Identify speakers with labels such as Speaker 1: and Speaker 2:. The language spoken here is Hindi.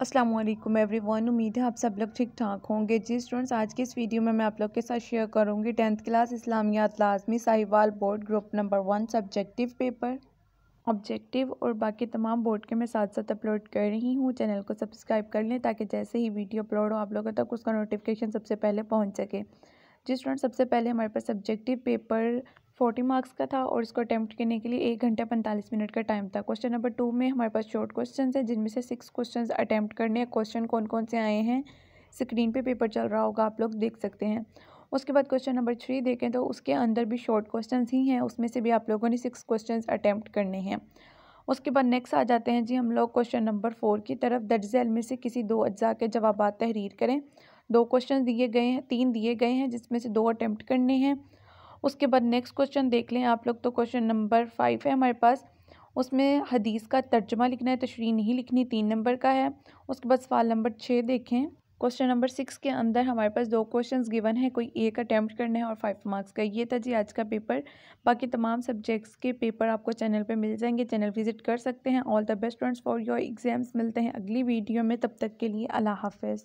Speaker 1: अस्सलाम वालेकुम वन उम्मीद है आप सब लोग ठीक ठाक होंगे जी स्टूडेंट्स आज की इस वीडियो में मैं आप लोग के साथ शेयर करूंगी टेंथ क्लास इस्लामियात लाजमी Sahiwal board group number one subjective paper objective और बाकी तमाम बोर्ड के मैं साथ साथ अपलोड कर रही हूँ चैनल को सब्सक्राइब कर लें ताकि जैसे ही वीडियो अपलोड हो आप लोगों तक उसका नोटिफिकेशन सबसे पहले पहुँच सके जी स्टूडेंट सबसे पहले हमारे पास सब्जेक्टिव पेपर फोर्टी मार्क्स का था और इसको अटैम्प्ट करने के लिए एक घंटा पैंतालीस मिनट का टाइम था क्वेश्चन नंबर टू में हमारे पास शॉर्ट क्वेश्चन हैं जिनमें से सिक्स क्वेश्चन अटैम्प्ट करने क्वेश्चन कौन कौन से आए हैं स्क्रीन पे पेपर चल रहा होगा आप लोग देख सकते हैं उसके बाद क्वेश्चन नंबर थ्री देखें तो उसके अंदर भी शॉर्ट क्वेश्चन ही हैं उसमें से भी आप लोगों ने सिक्स क्वेश्चन अटैम्प्ट करने हैं उसके बाद नेक्स्ट आ जाते हैं जी हम लोग क्वेश्चन नंबर फोर की तरफ दर्ज में से किसी दो अज्जा के जवाब तहरीर करें दो क्वेश्चन दिए गए हैं तीन दिए गए हैं जिसमें से दो अटैम्प्ट करने हैं उसके बाद नेक्स्ट क्वेश्चन देख लें आप लोग तो क्वेश्चन नंबर फाइव है हमारे पास उसमें हदीस का तर्जमा लिखना है तशरी नहीं लिखनी तीन नंबर का है उसके बाद सवाल नंबर छः देखें क्वेश्चन नंबर सिक्स के अंदर हमारे पास दो क्वेश्चंस गिवन है कोई एक अटैम्प्ट करना है और फाइव मार्क्स का ये था जी आज का पेपर बाकी तमाम सब्जेक्ट्स के पेपर आपको चैनल पे मिल जाएंगे चैनल विजिट कर सकते हैं all the best friends for your exams मिलते हैं अगली वीडियो में तब तक के लिए अल्लाह हाफिज़